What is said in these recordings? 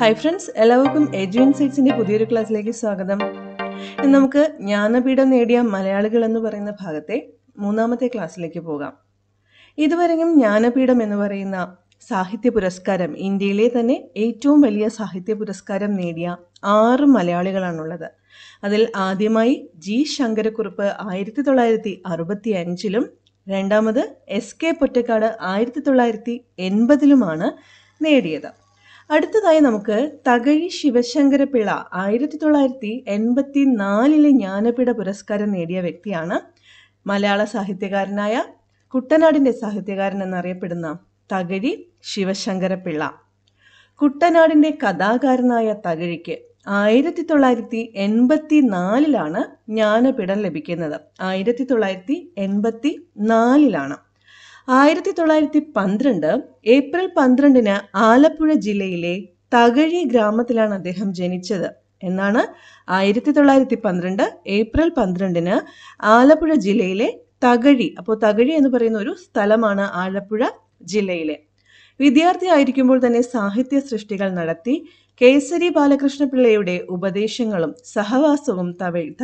hi friends എല്ലാവർക്കും എജുവിൻ സീറ്റ്സിന്റെ പുതിയൊരു ക്ലാസ്സിലേക്ക് സ്വാഗതം ഇന്ന് നമുക്ക് ജ്ഞാനപീഠം നേടിയ മലയാളികൾ എന്ന് പറയുന്ന ഭാഗത്തെ മൂന്നാമത്തെ ക്ലാസ്സിലേക്ക് പോകാം ഇതുവരെയും ജ്ഞാനപീഠം എന്ന് പറയുന്ന സാഹിത്യ പുരസ്കാരം ഇന്ത്യയിലെ തന്നെ ഏറ്റവും വലിയ സാഹിത്യ പുരസ്കാരം നേടിയ ആറ് മലയാളികളാണുള്ളത് അതിൽ ആദ്യമായി ജി ശങ്കരക്കുറുപ്പ് ആയിരത്തി തൊള്ളായിരത്തി അറുപത്തി അഞ്ചിലും രണ്ടാമത് എസ് കെ പൊറ്റക്കാട് ആയിരത്തി തൊള്ളായിരത്തി എൺപതിലുമാണ് നേടിയത് അടുത്തതായി നമുക്ക് തകഴി ശിവശങ്കരപിള്ള ആയിരത്തി തൊള്ളായിരത്തി എൺപത്തി നാലിലെ ജ്ഞാനപീഠ പുരസ്കാരം നേടിയ വ്യക്തിയാണ് മലയാള സാഹിത്യകാരനായ കുട്ടനാടിൻ്റെ സാഹിത്യകാരൻ എന്നറിയപ്പെടുന്ന തകഴി ശിവശങ്കരപിള്ള കുട്ടനാടിൻ്റെ കഥാകാരനായ തകഴിക്ക് ആയിരത്തി തൊള്ളായിരത്തി എൺപത്തി നാലിലാണ് ജ്ഞാനപീഠം ലഭിക്കുന്നത് ആയിരത്തി തൊള്ളായിരത്തി എൺപത്തി നാലിലാണ് ആയിരത്തി തൊള്ളായിരത്തി പന്ത്രണ്ട് ഏപ്രിൽ പന്ത്രണ്ടിന് ആലപ്പുഴ ജില്ലയിലെ തകഴി ഗ്രാമത്തിലാണ് അദ്ദേഹം ജനിച്ചത് എന്നാണ് ആയിരത്തി തൊള്ളായിരത്തി പന്ത്രണ്ട് ഏപ്രിൽ പന്ത്രണ്ടിന് ആലപ്പുഴ ജില്ലയിലെ തകഴി അപ്പോൾ തകഴി എന്ന് പറയുന്ന ഒരു സ്ഥലമാണ് ആലപ്പുഴ ജില്ലയിലെ വിദ്യാർത്ഥി ആയിരിക്കുമ്പോൾ തന്നെ സാഹിത്യ സൃഷ്ടികൾ നടത്തി കേസരി ബാലകൃഷ്ണപിള്ളയുടെ ഉപദേശങ്ങളും സഹവാസവും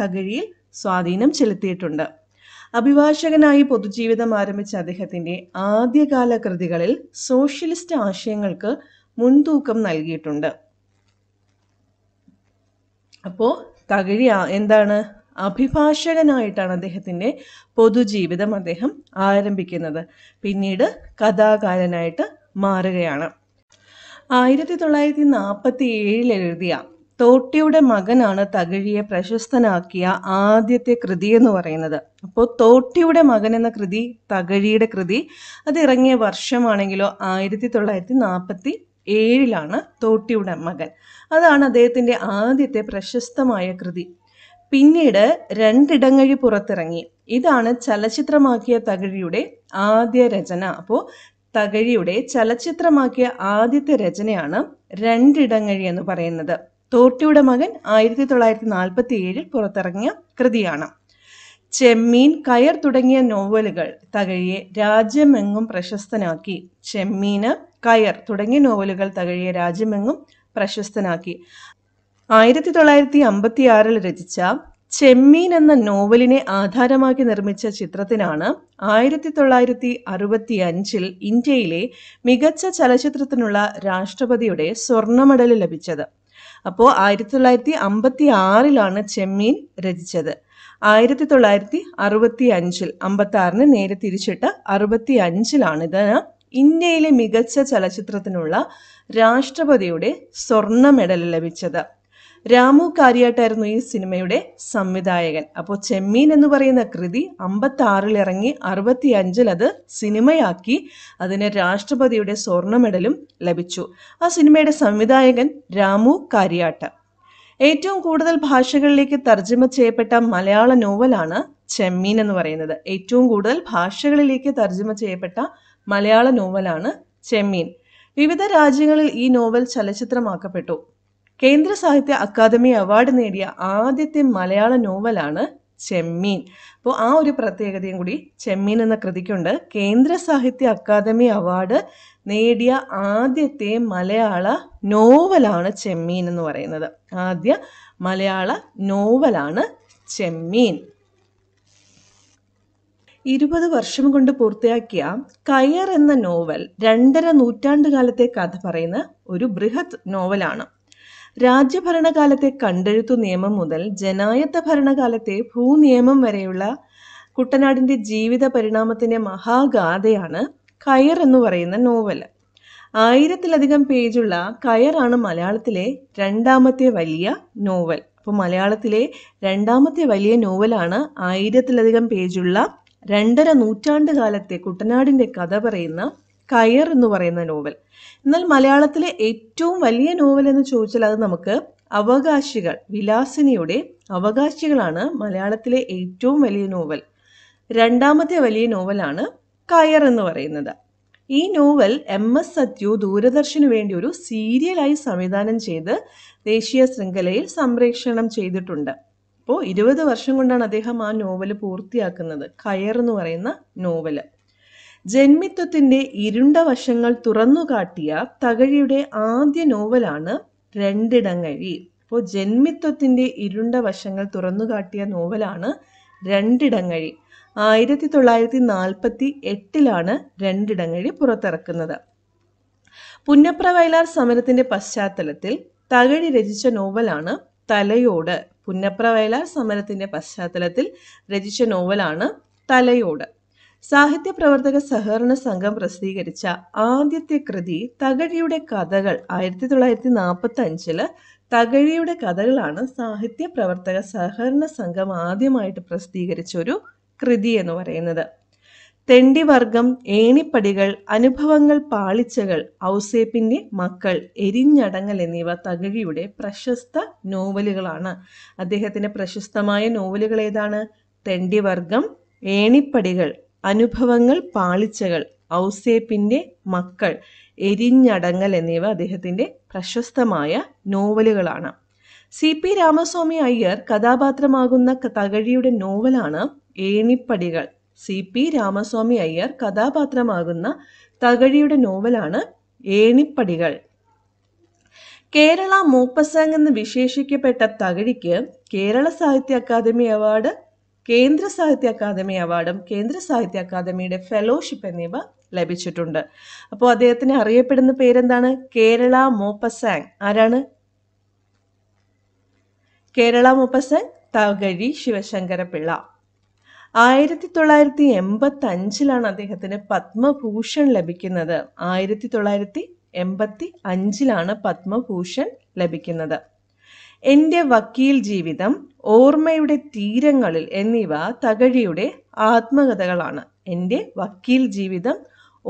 തകഴിയിൽ സ്വാധീനം ചെലുത്തിയിട്ടുണ്ട് അഭിഭാഷകനായി പൊതുജീവിതം ആരംഭിച്ച അദ്ദേഹത്തിന്റെ ആദ്യകാല കൃതികളിൽ സോഷ്യലിസ്റ്റ് ആശയങ്ങൾക്ക് മുൻതൂക്കം നൽകിയിട്ടുണ്ട് അപ്പോൾ തകഴി എന്താണ് അഭിഭാഷകനായിട്ടാണ് അദ്ദേഹത്തിന്റെ പൊതുജീവിതം അദ്ദേഹം ആരംഭിക്കുന്നത് പിന്നീട് കഥാകാരനായിട്ട് മാറുകയാണ് ആയിരത്തി തൊള്ളായിരത്തി നാൽപ്പത്തി ഏഴിൽ എഴുതിയ തോട്ടിയുടെ മകനാണ് തകഴിയെ പ്രശസ്തനാക്കിയ ആദ്യത്തെ കൃതി എന്ന് പറയുന്നത് അപ്പോൾ തോട്ടിയുടെ മകൻ എന്ന കൃതി തകഴിയുടെ കൃതി അത് ഇറങ്ങിയ വർഷമാണെങ്കിലോ ആയിരത്തി തൊള്ളായിരത്തി നാൽപ്പത്തി ഏഴിലാണ് തോട്ടിയുടെ മകൻ അതാണ് അദ്ദേഹത്തിൻ്റെ ആദ്യത്തെ പ്രശസ്തമായ കൃതി പിന്നീട് രണ്ടിടങ്ങഴി പുറത്തിറങ്ങി ഇതാണ് ചലച്ചിത്രമാക്കിയ തകഴിയുടെ ആദ്യ രചന അപ്പോൾ തകഴിയുടെ ചലച്ചിത്രമാക്കിയ ആദ്യത്തെ രചനയാണ് രണ്ടിടങ്ങഴി എന്ന് പറയുന്നത് തോട്ടിയുടെ മകൻ ആയിരത്തി തൊള്ളായിരത്തി നാൽപ്പത്തി ഏഴിൽ പുറത്തിറങ്ങിയ കൃതിയാണ് ചെമ്മീൻ കയർ തുടങ്ങിയ നോവലുകൾ തകഴിയെ രാജ്യമെങ്ങും പ്രശസ്തനാക്കി ചെമ്മീന് കയർ തുടങ്ങിയ നോവലുകൾ തകഴിയെ രാജ്യമെങ്ങും പ്രശസ്തനാക്കി ആയിരത്തി തൊള്ളായിരത്തി അമ്പത്തി ആറിൽ രചിച്ച ചെമ്മീൻ എന്ന നോവലിനെ ആധാരമാക്കി നിർമ്മിച്ച ചിത്രത്തിനാണ് ആയിരത്തി തൊള്ളായിരത്തി അറുപത്തി അഞ്ചിൽ ഇന്ത്യയിലെ മികച്ച ചലച്ചിത്രത്തിനുള്ള രാഷ്ട്രപതിയുടെ സ്വർണ്ണ മെഡൽ ലഭിച്ചത് അപ്പോൾ ആയിരത്തി തൊള്ളായിരത്തി അമ്പത്തി ആറിലാണ് ചെമ്മീൻ രചിച്ചത് ആയിരത്തി തൊള്ളായിരത്തി അറുപത്തി അഞ്ചിൽ അമ്പത്തി ആറിന് നേരെ തിരിച്ചിട്ട് അറുപത്തി അഞ്ചിലാണ് ഇത് ഇന്ത്യയിലെ മികച്ച ചലച്ചിത്രത്തിനുള്ള രാഷ്ട്രപതിയുടെ സ്വർണ്ണ മെഡൽ ലഭിച്ചത് രാമു കാര്യായിട്ടായിരുന്നു ഈ സിനിമയുടെ സംവിധായകൻ അപ്പോൾ ചെമ്മീൻ എന്ന് പറയുന്ന കൃതി അമ്പത്തി ആറിൽ ഇറങ്ങി അറുപത്തി അഞ്ചിൽ അത് സിനിമയാക്കി അതിന് രാഷ്ട്രപതിയുടെ സ്വർണ്ണ മെഡലും ലഭിച്ചു ആ സിനിമയുടെ സംവിധായകൻ രാമു കാര്യാട്ട് ഏറ്റവും കൂടുതൽ ഭാഷകളിലേക്ക് തർജ്ജമ ചെയ്യപ്പെട്ട മലയാള നോവലാണ് ചെമ്മീൻ എന്ന് പറയുന്നത് ഏറ്റവും കൂടുതൽ ഭാഷകളിലേക്ക് തർജ്ജമ ചെയ്യപ്പെട്ട മലയാള നോവലാണ് ചെമ്മീൻ വിവിധ രാജ്യങ്ങളിൽ ഈ നോവൽ ചലച്ചിത്രമാക്കപ്പെട്ടു കേന്ദ്ര സാഹിത്യ അക്കാദമി അവാർഡ് നേടിയ ആദ്യത്തെ മലയാള നോവലാണ് ചെമ്മീൻ അപ്പോൾ ആ ഒരു പ്രത്യേകതയും കൂടി ചെമ്മീൻ എന്ന കൃതിക്കുണ്ട് കേന്ദ്ര സാഹിത്യ അക്കാദമി അവാർഡ് നേടിയ ആദ്യത്തെ മലയാള നോവലാണ് ചെമ്മീൻ എന്ന് പറയുന്നത് ആദ്യ മലയാള നോവലാണ് ചെമ്മീൻ ഇരുപത് വർഷം കൊണ്ട് പൂർത്തിയാക്കിയ കയർ എന്ന നോവൽ രണ്ടര നൂറ്റാണ്ട് കാലത്തെ കഥ പറയുന്ന ഒരു ബൃഹത് നോവലാണ് രാജ്യഭരണകാലത്തെ കണ്ടെഴുത്തു നിയമം മുതൽ ജനായത്ത ഭരണകാലത്തെ ഭൂനിയമം വരെയുള്ള കുട്ടനാടിന്റെ ജീവിത പരിണാമത്തിന്റെ മഹാഗാഥയാണ് കയർ എന്ന് പറയുന്ന നോവല് ആയിരത്തിലധികം പേജുള്ള കയറാണ് മലയാളത്തിലെ രണ്ടാമത്തെ വലിയ നോവൽ അപ്പോൾ മലയാളത്തിലെ രണ്ടാമത്തെ വലിയ നോവലാണ് ആയിരത്തിലധികം പേജുള്ള രണ്ടര നൂറ്റാണ്ട് കാലത്തെ കുട്ടനാടിൻ്റെ കഥ പറയുന്ന കയർ എന്ന് പറയുന്ന നോവൽ എന്നാൽ മലയാളത്തിലെ ഏറ്റവും വലിയ നോവൽ എന്ന് ചോദിച്ചാൽ അത് നമുക്ക് അവകാശികൾ വിലാസിനിയുടെ അവകാശികളാണ് മലയാളത്തിലെ ഏറ്റവും വലിയ നോവൽ രണ്ടാമത്തെ വലിയ നോവലാണ് കയർ എന്ന് പറയുന്നത് ഈ നോവൽ എം എസ് സത്യു ദൂരദർശന് വേണ്ടി ഒരു സീരിയലായി സംവിധാനം ചെയ്ത് ദേശീയ ശൃംഖലയിൽ സംപ്രേഷണം ചെയ്തിട്ടുണ്ട് അപ്പോൾ ഇരുപത് വർഷം കൊണ്ടാണ് അദ്ദേഹം ആ നോവൽ പൂർത്തിയാക്കുന്നത് കയർ എന്ന് പറയുന്ന നോവല് ജന്മിത്വത്തിന്റെ ഇരുണ്ട വശങ്ങൾ തുറന്നുകാട്ടിയ തകഴിയുടെ ആദ്യ നോവലാണ് രണ്ടിടങ്ങഴി അപ്പോൾ ജന്മിത്വത്തിന്റെ ഇരുണ്ട വശങ്ങൾ തുറന്നുകാട്ടിയ നോവലാണ് രണ്ടിടങ്ങഴി ആയിരത്തി തൊള്ളായിരത്തി നാൽപ്പത്തി എട്ടിലാണ് രണ്ടിടങ്ങഴി പുറത്തിറക്കുന്നത് പുന്നപ്ര വയലാർ സമരത്തിന്റെ പശ്ചാത്തലത്തിൽ തകഴി രചിച്ച നോവലാണ് തലയോട് പുന്നപ്ര വയലാർ സമരത്തിന്റെ പശ്ചാത്തലത്തിൽ രചിച്ച നോവലാണ് തലയോട് സാഹിത്യ പ്രവർത്തക സഹകരണ സംഘം പ്രസിദ്ധീകരിച്ച ആദ്യത്തെ കൃതി തകഴിയുടെ കഥകൾ ആയിരത്തി തൊള്ളായിരത്തി നാൽപ്പത്തി അഞ്ചില് തകഴിയുടെ കഥകളാണ് സാഹിത്യ പ്രവർത്തക സഹകരണ സംഘം ആദ്യമായിട്ട് പ്രസിദ്ധീകരിച്ച ഒരു കൃതി എന്ന് പറയുന്നത് തെണ്ടിവർഗം ഏണിപ്പടികൾ അനുഭവങ്ങൾ പാളിച്ചകൾ ഔസേപ്പിന്റെ മക്കൾ എരിഞ്ഞടങ്ങൽ എന്നിവ തകഴിയുടെ പ്രശസ്ത നോവലുകളാണ് അദ്ദേഹത്തിന്റെ പ്രശസ്തമായ നോവലുകൾ ഏതാണ് തെണ്ടിവർഗം ഏണിപ്പടികൾ അനുഭവങ്ങൾ പാളിച്ചകൾ ഔസേപ്പിന്റെ മക്കൾ എരിഞ്ഞടങ്ങൽ എന്നിവ അദ്ദേഹത്തിന്റെ പ്രശസ്തമായ നോവലുകളാണ് സി പി രാമസ്വാമി അയ്യർ കഥാപാത്രമാകുന്ന തകഴിയുടെ നോവലാണ് ഏണിപ്പടികൾ സി പി രാമസ്വാമി അയ്യർ കഥാപാത്രമാകുന്ന തകഴിയുടെ നോവലാണ് ഏണിപ്പടികൾ കേരള മൂപ്പസാങ് എന്ന് വിശേഷിക്കപ്പെട്ട തകഴിക്ക് കേരള സാഹിത്യ അക്കാദമി അവാർഡ് കേന്ദ്ര സാഹിത്യ അക്കാദമി അവാർഡും കേന്ദ്ര സാഹിത്യ അക്കാദമിയുടെ ഫെലോഷിപ്പ് എന്നിവ ലഭിച്ചിട്ടുണ്ട് അപ്പോൾ അദ്ദേഹത്തിന് അറിയപ്പെടുന്ന പേരെന്താണ് കേരള മോപ്പസാങ് ആരാണ് കേരള മോപ്പസാങ് തകഴി ശിവശങ്കര പിള്ള ആയിരത്തി തൊള്ളായിരത്തി എൺപത്തി അഞ്ചിലാണ് അദ്ദേഹത്തിന് പത്മഭൂഷൺ ലഭിക്കുന്നത് ആയിരത്തി തൊള്ളായിരത്തി എൺപത്തി അഞ്ചിലാണ് പത്മഭൂഷൺ ലഭിക്കുന്നത് എൻ്റെ വക്കീൽ ജീവിതം ഓർമ്മയുടെ തീരങ്ങളിൽ എന്നിവ തകഴിയുടെ ആത്മകഥകളാണ് എൻ്റെ വക്കീൽ ജീവിതം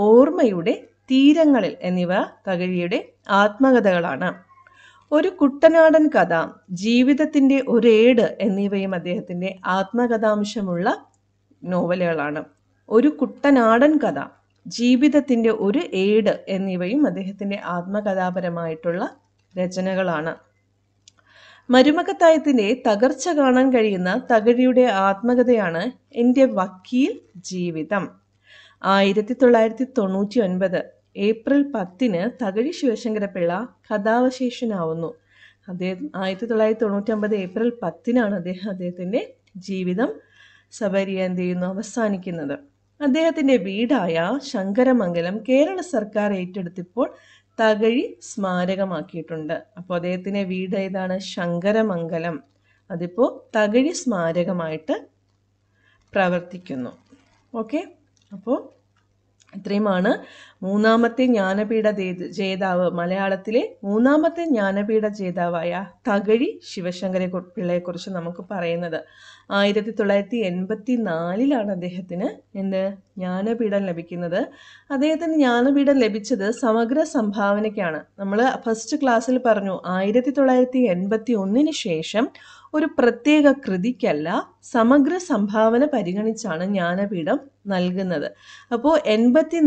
ഓർമ്മയുടെ തീരങ്ങളിൽ എന്നിവ തകഴിയുടെ ആത്മകഥകളാണ് ഒരു കുട്ടനാടൻ കഥ ജീവിതത്തിൻ്റെ ഒരേട് എന്നിവയും അദ്ദേഹത്തിൻ്റെ ആത്മകഥാംശമുള്ള നോവലുകളാണ് ഒരു കുട്ടനാടൻ കഥ ജീവിതത്തിൻ്റെ ഒരു ഏട് എന്നിവയും അദ്ദേഹത്തിൻ്റെ ആത്മകഥാപരമായിട്ടുള്ള രചനകളാണ് മരുമക്കത്തായത്തിൻ്റെ തകർച്ച കാണാൻ കഴിയുന്ന തകഴിയുടെ ആത്മകഥയാണ് എൻ്റെ വക്കീൽ ജീവിതം ആയിരത്തി തൊള്ളായിരത്തി തൊണ്ണൂറ്റി ഒൻപത് ഏപ്രിൽ പത്തിന് തകഴി ശിവശങ്കരപിള്ള കഥാവശേഷനാവുന്നു അദ്ദേഹം ആയിരത്തി തൊള്ളായിരത്തി തൊണ്ണൂറ്റി ഒമ്പത് ഏപ്രിൽ പത്തിനാണ് അദ്ദേഹം അദ്ദേഹത്തിൻ്റെ ജീവിതം സബരിയ എന്ത് ചെയ്യുന്നു അവസാനിക്കുന്നത് അദ്ദേഹത്തിൻ്റെ വീടായ ശങ്കരമംഗലം കേരള സർക്കാർ ഏറ്റെടുത്തിപ്പോൾ തകഴി സ്മാരകമാക്കിയിട്ടുണ്ട് അപ്പോൾ അദ്ദേഹത്തിൻ്റെ വീട് ഏതാണ് ശങ്കരമംഗലം അതിപ്പോൾ തകഴി സ്മാരകമായിട്ട് പ്രവർത്തിക്കുന്നു ഓക്കെ അപ്പോൾ ഇത്രയുമാണ് മൂന്നാമത്തെ ജ്ഞാനപീഠ ജേതാവ് മലയാളത്തിലെ മൂന്നാമത്തെ ജ്ഞാനപീഠ ജേതാവായ തകഴി ശിവശങ്കരെ കുറിച്ച് നമുക്ക് പറയുന്നത് ആയിരത്തി തൊള്ളായിരത്തി എൺപത്തി നാലിലാണ് അദ്ദേഹത്തിന് എന്ത് ജ്ഞാനപീഠം ലഭിക്കുന്നത് അദ്ദേഹത്തിന് ജ്ഞാനപീഠം ലഭിച്ചത് സമഗ്ര സംഭാവനയ്ക്കാണ് നമ്മൾ ഫസ്റ്റ് ക്ലാസ്സിൽ പറഞ്ഞു ആയിരത്തി തൊള്ളായിരത്തി എൺപത്തി ഒന്നിന് ശേഷം ഒരു പ്രത്യേക കൃതിക്കല്ല സമഗ്ര സംഭാവന പരിഗണിച്ചാണ് ജ്ഞാനപീഠം നൽകുന്നത് അപ്പോൾ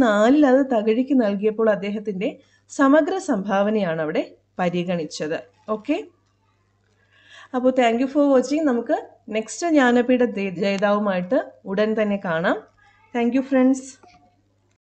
നാലിൽ അത് തകഴിക്ക് നൽകിയപ്പോൾ അദ്ദേഹത്തിൻ്റെ സമഗ്ര സംഭാവനയാണ് അവിടെ പരിഗണിച്ചത് ഓക്കെ അപ്പോൾ താങ്ക് യു ഫോർ വാച്ചിങ് നമുക്ക് നെക്സ്റ്റ് ജ്ഞാനപീഠ ജേതാവുമായിട്ട് ഉടൻ തന്നെ കാണാം താങ്ക് യു ഫ്രണ്ട്സ്